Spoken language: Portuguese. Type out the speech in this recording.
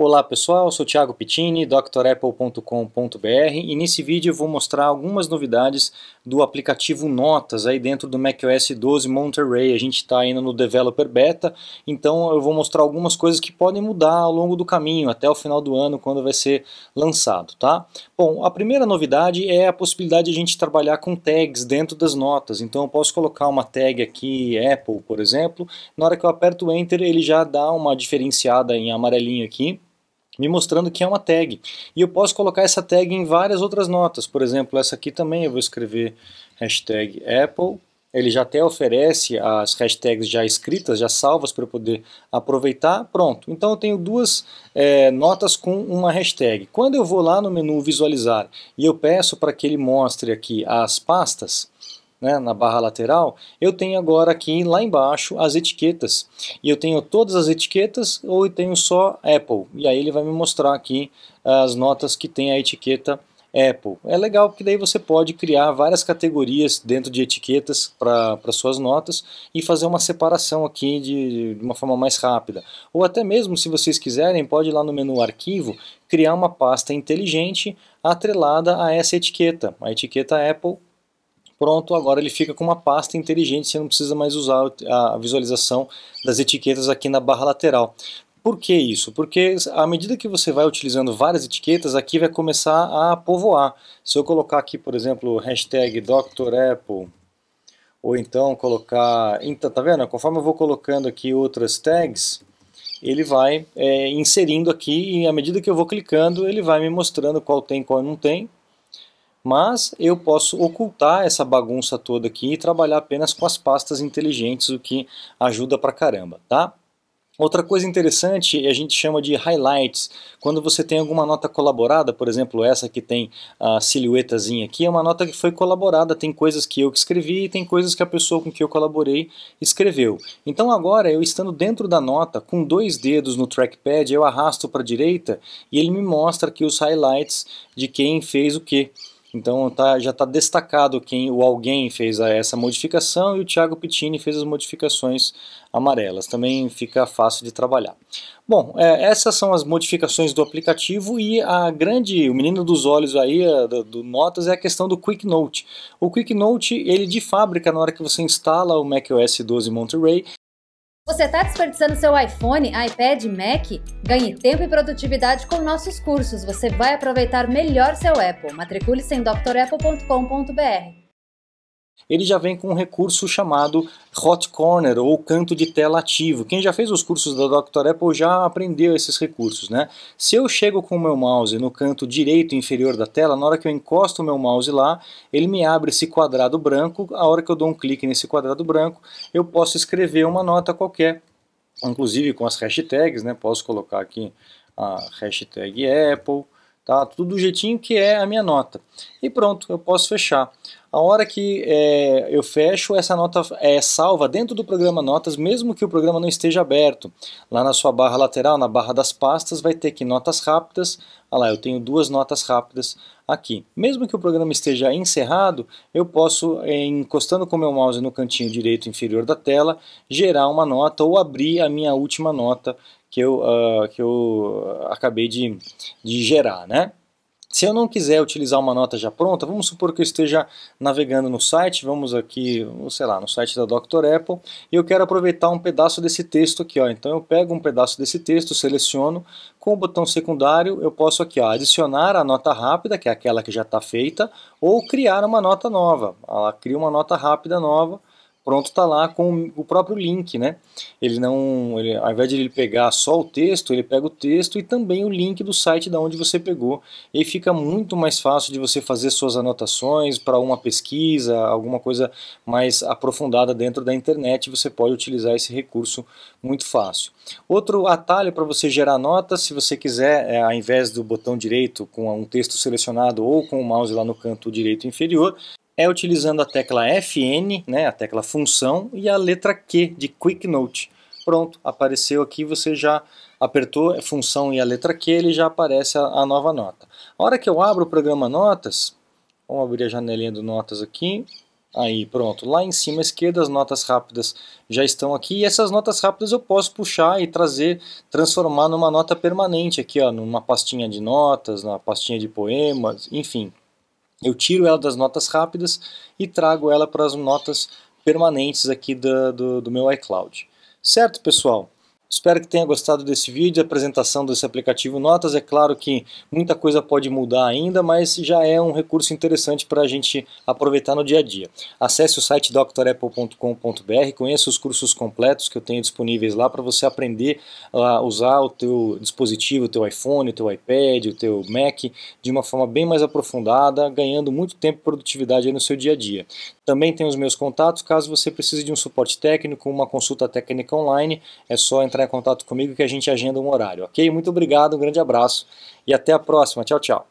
Olá pessoal, sou Thiago Pittini, drapple.com.br e nesse vídeo eu vou mostrar algumas novidades do aplicativo Notas aí dentro do macOS 12 Monterey. A gente está ainda no Developer Beta, então eu vou mostrar algumas coisas que podem mudar ao longo do caminho, até o final do ano, quando vai ser lançado, tá? Bom, a primeira novidade é a possibilidade de a gente trabalhar com tags dentro das notas. Então eu posso colocar uma tag aqui, Apple, por exemplo, na hora que eu aperto Enter ele já dá uma diferenciada em amarelinho aqui me mostrando que é uma tag. E eu posso colocar essa tag em várias outras notas. Por exemplo, essa aqui também eu vou escrever hashtag Apple. Ele já até oferece as hashtags já escritas, já salvas para eu poder aproveitar. Pronto. Então eu tenho duas é, notas com uma hashtag. Quando eu vou lá no menu visualizar e eu peço para que ele mostre aqui as pastas, né, na barra lateral, eu tenho agora aqui lá embaixo as etiquetas. E eu tenho todas as etiquetas ou eu tenho só Apple. E aí ele vai me mostrar aqui as notas que tem a etiqueta Apple. É legal porque daí você pode criar várias categorias dentro de etiquetas para suas notas e fazer uma separação aqui de, de uma forma mais rápida. Ou até mesmo, se vocês quiserem, pode ir lá no menu arquivo, criar uma pasta inteligente atrelada a essa etiqueta, a etiqueta Apple pronto, agora ele fica com uma pasta inteligente, você não precisa mais usar a visualização das etiquetas aqui na barra lateral. Por que isso? Porque à medida que você vai utilizando várias etiquetas, aqui vai começar a povoar. Se eu colocar aqui, por exemplo, hashtag DrApple, ou então colocar... Então, tá vendo? Conforme eu vou colocando aqui outras tags, ele vai é, inserindo aqui e à medida que eu vou clicando, ele vai me mostrando qual tem e qual não tem mas eu posso ocultar essa bagunça toda aqui e trabalhar apenas com as pastas inteligentes, o que ajuda pra caramba, tá? Outra coisa interessante é a gente chama de highlights. Quando você tem alguma nota colaborada, por exemplo, essa que tem a silhuetazinha aqui, é uma nota que foi colaborada, tem coisas que eu que escrevi e tem coisas que a pessoa com que eu colaborei escreveu. Então agora, eu estando dentro da nota, com dois dedos no trackpad, eu arrasto para a direita e ele me mostra aqui os highlights de quem fez o que. Então tá, já está destacado quem o alguém fez essa modificação e o Thiago Pittini fez as modificações amarelas. Também fica fácil de trabalhar. Bom, é, essas são as modificações do aplicativo e a grande, o menino dos olhos aí a, do, do, Notas é a questão do Quick Note. O Quick Note ele de fábrica na hora que você instala o macOS 12 Monterey você está desperdiçando seu iPhone, iPad, Mac? Ganhe tempo e produtividade com nossos cursos. Você vai aproveitar melhor seu Apple. Matricule-se em drapple.com.br ele já vem com um recurso chamado Hot Corner ou canto de tela ativo. Quem já fez os cursos da Dr. Apple já aprendeu esses recursos, né? Se eu chego com o meu mouse no canto direito inferior da tela, na hora que eu encosto o meu mouse lá, ele me abre esse quadrado branco. A hora que eu dou um clique nesse quadrado branco, eu posso escrever uma nota qualquer, inclusive com as hashtags, né? Posso colocar aqui a hashtag Apple, Tá? Tudo do jeitinho que é a minha nota. E pronto, eu posso fechar. A hora que é, eu fecho, essa nota é salva dentro do programa Notas, mesmo que o programa não esteja aberto. Lá na sua barra lateral, na barra das pastas, vai ter que notas rápidas. Olha ah lá, eu tenho duas notas rápidas aqui. Mesmo que o programa esteja encerrado, eu posso, é, encostando com o meu mouse no cantinho direito inferior da tela, gerar uma nota ou abrir a minha última nota que eu, uh, que eu acabei de, de gerar, né? Se eu não quiser utilizar uma nota já pronta, vamos supor que eu esteja navegando no site, vamos aqui, sei lá, no site da Dr. Apple, e eu quero aproveitar um pedaço desse texto aqui, ó. Então eu pego um pedaço desse texto, seleciono, com o botão secundário eu posso aqui, ó, adicionar a nota rápida, que é aquela que já está feita, ou criar uma nota nova. Ela cria uma nota rápida nova, pronto está lá com o próprio link, né? Ele não, ele, ao invés de ele pegar só o texto, ele pega o texto e também o link do site da onde você pegou. E fica muito mais fácil de você fazer suas anotações para uma pesquisa, alguma coisa mais aprofundada dentro da internet. Você pode utilizar esse recurso muito fácil. Outro atalho para você gerar notas, se você quiser, é, ao invés do botão direito com um texto selecionado ou com o mouse lá no canto direito inferior, é utilizando a tecla Fn, né, a tecla função, e a letra Q de Quick Note. Pronto, apareceu aqui, você já apertou a função e a letra Q, ele já aparece a, a nova nota. A hora que eu abro o programa Notas, vamos abrir a janelinha do Notas aqui, Aí, pronto. Lá em cima à esquerda, as notas rápidas já estão aqui. E essas notas rápidas eu posso puxar e trazer, transformar numa nota permanente aqui, ó, numa pastinha de notas, na pastinha de poemas, enfim. Eu tiro ela das notas rápidas e trago ela para as notas permanentes aqui do, do, do meu iCloud. Certo, pessoal? Espero que tenha gostado desse vídeo, apresentação desse aplicativo Notas. É claro que muita coisa pode mudar ainda, mas já é um recurso interessante para a gente aproveitar no dia a dia. Acesse o site drapple.com.br, conheça os cursos completos que eu tenho disponíveis lá para você aprender a usar o teu dispositivo, o teu iPhone, o teu iPad, o teu Mac de uma forma bem mais aprofundada, ganhando muito tempo e produtividade no seu dia a dia. Também tem os meus contatos, caso você precise de um suporte técnico, uma consulta técnica online, é só entrar entrar em contato comigo que a gente agenda um horário, ok? Muito obrigado, um grande abraço e até a próxima. Tchau, tchau.